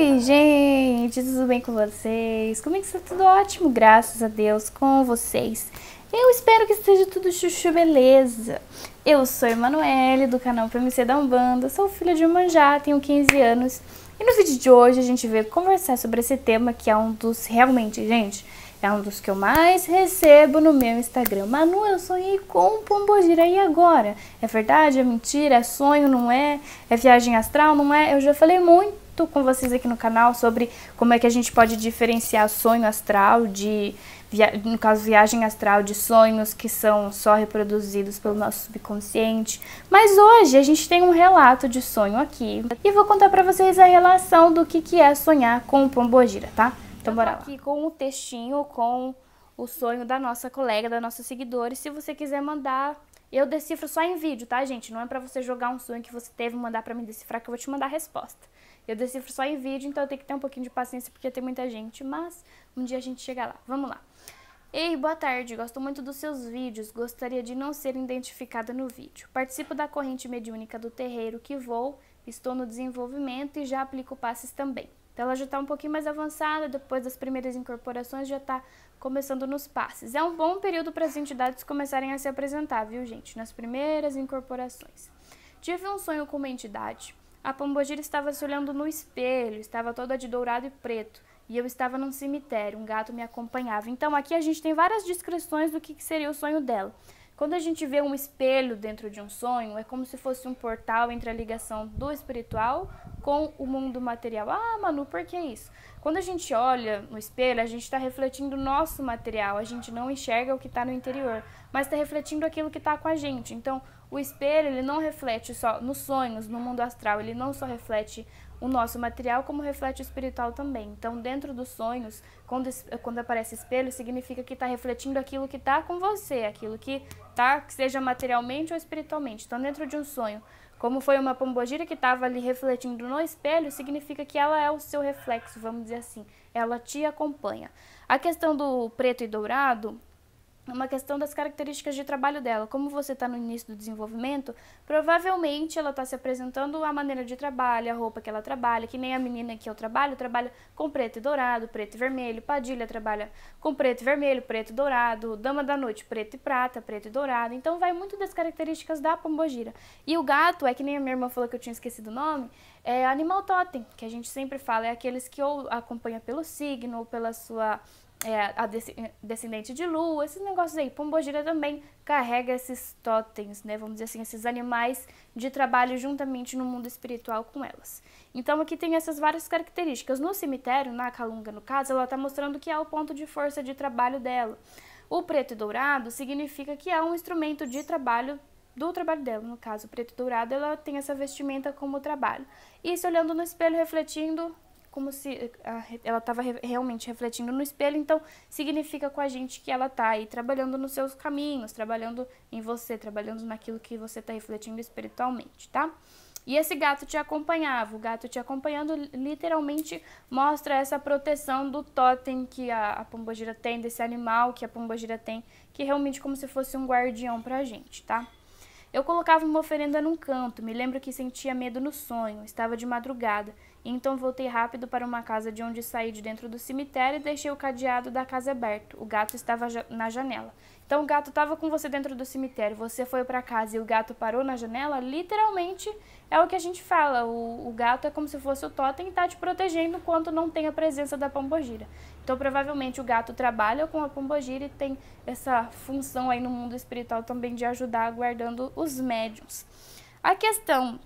Oi, gente, tudo bem com vocês? Comigo está tudo ótimo, graças a Deus, com vocês. Eu espero que esteja tudo chuchu beleza. Eu sou Emanuele, do canal PMC da Umbanda, sou filha de Manjá, tenho 15 anos. E no vídeo de hoje a gente veio conversar sobre esse tema que é um dos, realmente, gente, é um dos que eu mais recebo no meu Instagram. Manu, eu sonhei com Pombogira e agora? É verdade? É mentira? É sonho? Não é? É viagem astral? Não é? Eu já falei muito muito com vocês aqui no canal sobre como é que a gente pode diferenciar sonho astral de, no caso, viagem astral de sonhos que são só reproduzidos pelo nosso subconsciente. Mas hoje a gente tem um relato de sonho aqui e vou contar para vocês a relação do que, que é sonhar com o Pombogira, tá? Então bora lá. aqui com o textinho com o sonho da nossa colega, da nossa seguidora. E se você quiser mandar eu decifro só em vídeo, tá, gente? Não é para você jogar um sonho que você teve e mandar para mim decifrar que eu vou te mandar a resposta. Eu decifro só em vídeo, então eu tenho que ter um pouquinho de paciência porque tem muita gente, mas um dia a gente chega lá. Vamos lá. Ei, boa tarde. Gosto muito dos seus vídeos. Gostaria de não ser identificada no vídeo. Participo da corrente mediúnica do terreiro que vou, estou no desenvolvimento e já aplico passes também. Então ela já está um pouquinho mais avançada, depois das primeiras incorporações já está começando nos passes. É um bom período para as entidades começarem a se apresentar, viu gente? Nas primeiras incorporações. Tive um sonho com uma entidade a pombogira estava se olhando no espelho, estava toda de dourado e preto. E eu estava num cemitério, um gato me acompanhava. Então aqui a gente tem várias descrições do que seria o sonho dela. Quando a gente vê um espelho dentro de um sonho, é como se fosse um portal entre a ligação do espiritual com o mundo material. Ah, Manu, por que isso? Quando a gente olha no espelho, a gente está refletindo o nosso material, a gente não enxerga o que está no interior, mas está refletindo aquilo que está com a gente. Então, o espelho ele não reflete só nos sonhos, no mundo astral, ele não só reflete o nosso material como reflete o espiritual também. Então, dentro dos sonhos, quando, quando aparece espelho, significa que está refletindo aquilo que está com você, aquilo que está, seja materialmente ou espiritualmente. Então, dentro de um sonho, como foi uma pombogira que estava ali refletindo no espelho, significa que ela é o seu reflexo, vamos dizer assim. Ela te acompanha. A questão do preto e dourado uma questão das características de trabalho dela. Como você está no início do desenvolvimento, provavelmente ela está se apresentando a maneira de trabalho, a roupa que ela trabalha, que nem a menina que eu trabalho, trabalha com preto e dourado, preto e vermelho, Padilha trabalha com preto e vermelho, preto e dourado, Dama da Noite, preto e prata, preto e dourado. Então vai muito das características da pombogira. E o gato, é que nem a minha irmã falou que eu tinha esquecido o nome, é animal totem, que a gente sempre fala, é aqueles que ou acompanha pelo signo ou pela sua é, a eh, descendente de Lua, esses negócios aí. Pombogira também carrega esses totens, né? Vamos dizer assim, esses animais de trabalho juntamente no mundo espiritual com elas. Então aqui tem essas várias características. No cemitério, na Calunga no caso, ela está mostrando que é o ponto de força de trabalho dela. O preto e dourado significa que é um instrumento de trabalho do trabalho dela, no caso, o preto e dourado, ela tem essa vestimenta como trabalho. Isso olhando no espelho, refletindo como se eh, ela estava realmente refletindo no espelho, então significa com a gente que ela está aí trabalhando nos seus caminhos, trabalhando em você, trabalhando naquilo que você está refletindo espiritualmente, tá? E esse gato te acompanhava, o gato te acompanhando literalmente mostra essa proteção do totem que a, a pombogira tem, desse animal que a pombogira tem, que realmente como se fosse um guardião pra gente, tá? Eu colocava uma oferenda num canto, me lembro que sentia medo no sonho, estava de madrugada então voltei rápido para uma casa de onde saí de dentro do cemitério e deixei o cadeado da casa aberto. O gato estava na janela. Então o gato estava com você dentro do cemitério, você foi para casa e o gato parou na janela, literalmente é o que a gente fala. O, o gato é como se fosse o totem e está te protegendo enquanto não tem a presença da pombogira. Então provavelmente o gato trabalha com a pombogira e tem essa função aí no mundo espiritual também de ajudar guardando os médiums. A questão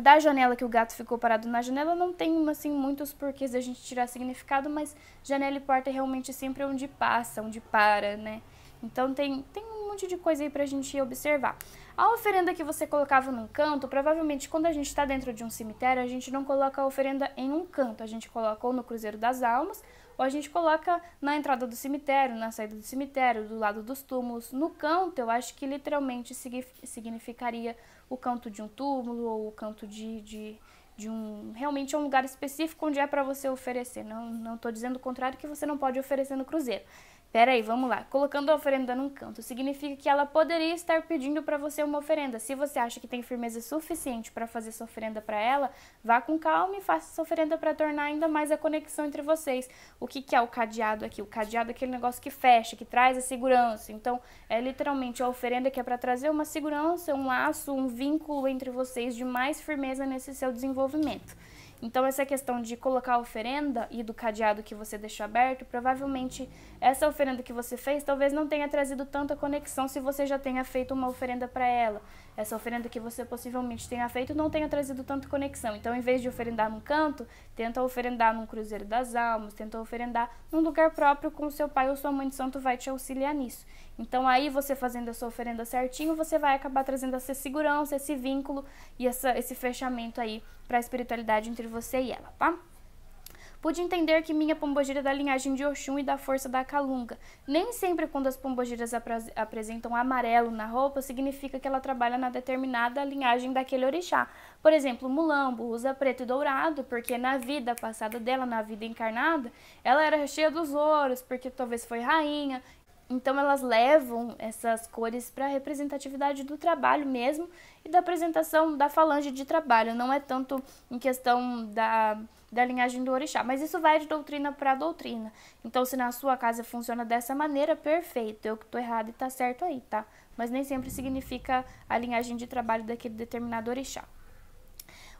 da janela que o gato ficou parado na janela não tem assim muitos porquês da gente tirar significado, mas janela e porta é realmente sempre onde passa, onde para, né? Então tem tem um monte de coisa aí pra gente observar. A oferenda que você colocava num canto, provavelmente quando a gente está dentro de um cemitério, a gente não coloca a oferenda em um canto, a gente coloca ou no Cruzeiro das Almas, ou a gente coloca na entrada do cemitério, na saída do cemitério, do lado dos túmulos. No canto, eu acho que literalmente significaria o canto de um túmulo ou o canto de, de de um realmente é um lugar específico onde é para você oferecer. Não não estou dizendo o contrário que você não pode oferecer no cruzeiro. Pera aí, vamos lá. Colocando a oferenda num canto significa que ela poderia estar pedindo para você uma oferenda. Se você acha que tem firmeza suficiente para fazer sua oferenda para ela, vá com calma e faça sua oferenda para tornar ainda mais a conexão entre vocês. O que, que é o cadeado aqui? O cadeado é aquele negócio que fecha, que traz a segurança. Então, é literalmente a oferenda que é para trazer uma segurança, um laço, um vínculo entre vocês de mais firmeza nesse seu desenvolvimento desenvolvimento. Então, essa questão de colocar a oferenda e do cadeado que você deixou aberto provavelmente essa oferenda que você fez talvez não tenha trazido tanta conexão se você já tenha feito uma oferenda para ela. Essa oferenda que você possivelmente tenha feito não tenha trazido tanta conexão. Então, em vez de oferendar num canto, tenta oferendar num Cruzeiro das Almas, tenta oferendar num lugar próprio com seu pai ou sua mãe de santo vai te auxiliar nisso. Então, aí você fazendo a sua oferenda certinho, você vai acabar trazendo essa segurança, esse vínculo e essa, esse fechamento aí para a espiritualidade entre você e ela, tá? Pude entender que minha pombogira é da linhagem de Oxum e da força da Calunga. Nem sempre quando as pombogiras apresentam amarelo na roupa, significa que ela trabalha na determinada linhagem daquele orixá. Por exemplo, Mulambo usa preto e dourado, porque na vida passada dela, na vida encarnada, ela era cheia dos ouros, porque talvez foi rainha, então elas levam essas cores para a representatividade do trabalho mesmo e da apresentação da falange de trabalho, não é tanto em questão da, da linhagem do orixá, mas isso vai de doutrina para doutrina. Então se na sua casa funciona dessa maneira, perfeito, eu que estou errado e está certo aí, tá? Mas nem sempre significa a linhagem de trabalho daquele determinado orixá.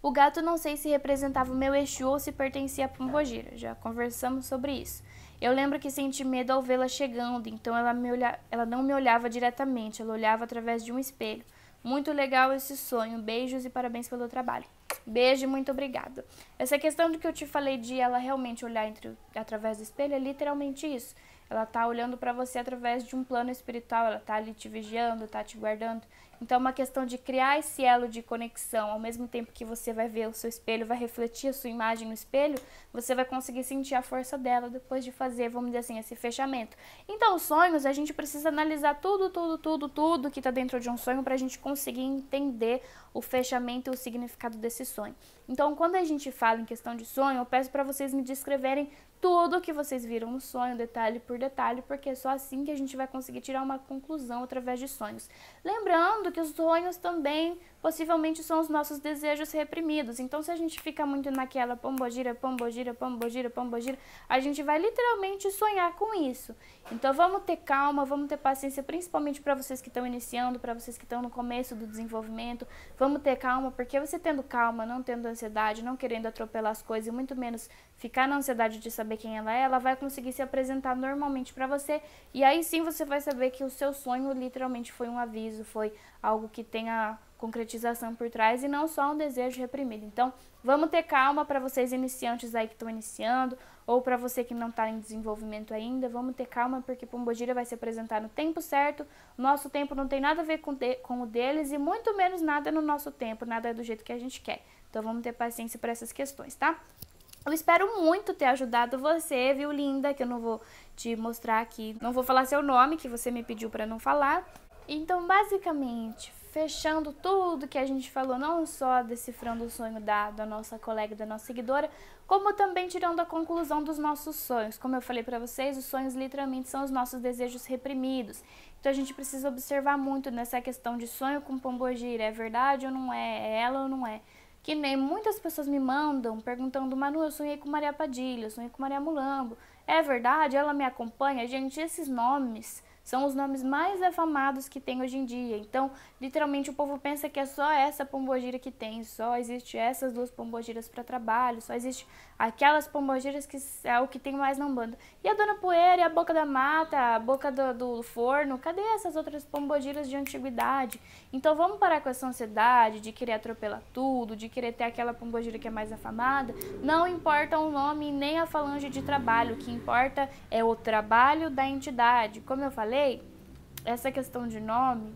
O gato não sei se representava o meu Exu ou se pertencia a Pombogira, já conversamos sobre isso. Eu lembro que senti medo ao vê-la chegando, então ela, olha... ela não me olhava diretamente, ela olhava através de um espelho. Muito legal esse sonho, beijos e parabéns pelo trabalho. Beijo, muito obrigada. Essa questão do que eu te falei de ela realmente olhar entre, através do espelho é literalmente isso. Ela está olhando para você através de um plano espiritual, ela está ali te vigiando, está te guardando. Então, é uma questão de criar esse elo de conexão. Ao mesmo tempo que você vai ver o seu espelho, vai refletir a sua imagem no espelho, você vai conseguir sentir a força dela depois de fazer, vamos dizer assim, esse fechamento. Então, os sonhos, a gente precisa analisar tudo, tudo, tudo, tudo que está dentro de um sonho para a gente conseguir entender o fechamento e o significado desse sonho. Então, quando a gente fala em questão de sonho, eu peço para vocês me descreverem tudo o que vocês viram no sonho, detalhe por detalhe, porque é só assim que a gente vai conseguir tirar uma conclusão através de sonhos. Lembrando que os sonhos também possivelmente são os nossos desejos reprimidos. Então, se a gente fica muito naquela pombogira, pombogira, pombogira, pombogira, a gente vai literalmente sonhar com isso. Então, vamos ter calma, vamos ter paciência, principalmente para vocês que estão iniciando, para vocês que estão no começo do desenvolvimento. Vamos ter calma, porque você tendo calma, não tendo ansiedade, não querendo atropelar as coisas e muito menos ficar na ansiedade de saber quem ela é, ela vai conseguir se apresentar normalmente para você e aí sim você vai saber que o seu sonho literalmente foi um aviso, foi algo que tem a concretização por trás e não só um desejo reprimido. Então, vamos ter calma para vocês iniciantes aí que estão iniciando ou para você que não está em desenvolvimento ainda, vamos ter calma porque Pombogira vai se apresentar no tempo certo. Nosso tempo não tem nada a ver com, de, com o deles e muito menos nada no nosso tempo, nada é do jeito que a gente quer. Então, vamos ter paciência para essas questões, tá? Eu espero muito ter ajudado você, viu, linda? Que eu não vou te mostrar aqui, não vou falar seu nome, que você me pediu para não falar. Então, basicamente, fechando tudo que a gente falou, não só decifrando o sonho da, da nossa colega, da nossa seguidora, como também tirando a conclusão dos nossos sonhos. Como eu falei para vocês, os sonhos literalmente são os nossos desejos reprimidos. Então a gente precisa observar muito nessa questão de sonho com pombogira, é verdade ou não é, é ela ou não é. Que nem muitas pessoas me mandam perguntando, Manu, eu sonhei com Maria Padilha, eu sonhei com Maria Mulambo. É verdade? Ela me acompanha? Gente, esses nomes são os nomes mais afamados que tem hoje em dia. Então, literalmente, o povo pensa que é só essa pombogira que tem, só existe essas duas pombogiras para trabalho, só existe aquelas pombogiras que é o que tem mais na Umbanda. E a Dona Poeira, e a Boca da Mata, a Boca do, do Forno, cadê essas outras pombogiras de antiguidade? Então, vamos parar com essa ansiedade de querer atropelar tudo, de querer ter aquela pombogira que é mais afamada. Não importa o nome nem a falange de trabalho, o que importa é o trabalho da entidade. Como eu falei, falei, essa questão de nome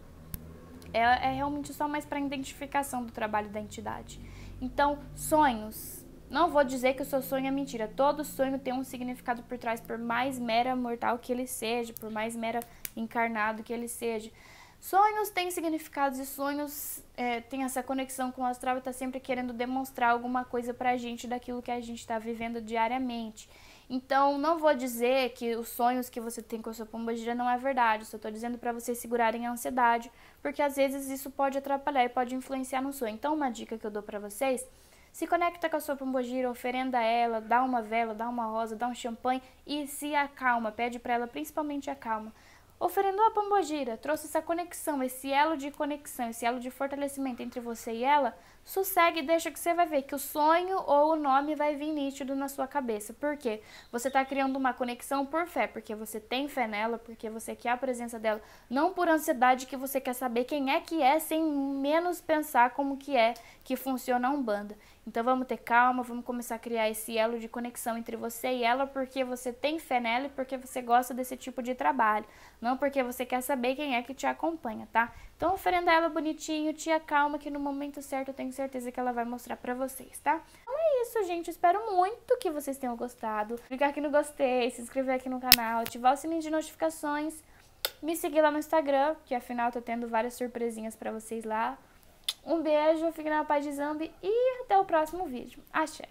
é, é realmente só mais para identificação do trabalho da entidade. Então, sonhos. Não vou dizer que o seu sonho é mentira. Todo sonho tem um significado por trás, por mais mera mortal que ele seja, por mais mera encarnado que ele seja. Sonhos têm significados e sonhos é, têm essa conexão com o astral e está sempre querendo demonstrar alguma coisa para a gente daquilo que a gente está vivendo diariamente. Então, não vou dizer que os sonhos que você tem com a sua pombogira não é verdade, só estou dizendo para vocês segurarem a ansiedade, porque às vezes isso pode atrapalhar e pode influenciar no sonho. Então, uma dica que eu dou para vocês, se conecta com a sua pombogira, oferenda a ela, dá uma vela, dá uma rosa, dá um champanhe e se acalma, pede para ela principalmente a calma. Oferendou a pombogira, trouxe essa conexão, esse elo de conexão, esse elo de fortalecimento entre você e ela, Sossegue e deixa que você vai ver que o sonho ou o nome vai vir nítido na sua cabeça. Por quê? Você está criando uma conexão por fé, porque você tem fé nela, porque você quer a presença dela, não por ansiedade que você quer saber quem é que é, sem menos pensar como que é que funciona a Umbanda. Então vamos ter calma, vamos começar a criar esse elo de conexão entre você e ela, porque você tem fé nela e porque você gosta desse tipo de trabalho, não porque você quer saber quem é que te acompanha, tá? Então oferenda ela bonitinho, tia calma que no momento certo eu tenho certeza que ela vai mostrar pra vocês, tá? Então é isso, gente, espero muito que vocês tenham gostado. Clicar aqui no gostei, se inscrever aqui no canal, ativar o sininho de notificações, me seguir lá no Instagram, que afinal eu tô tendo várias surpresinhas pra vocês lá. Um beijo, fique na paz de Zambi e até o próximo vídeo. Axé!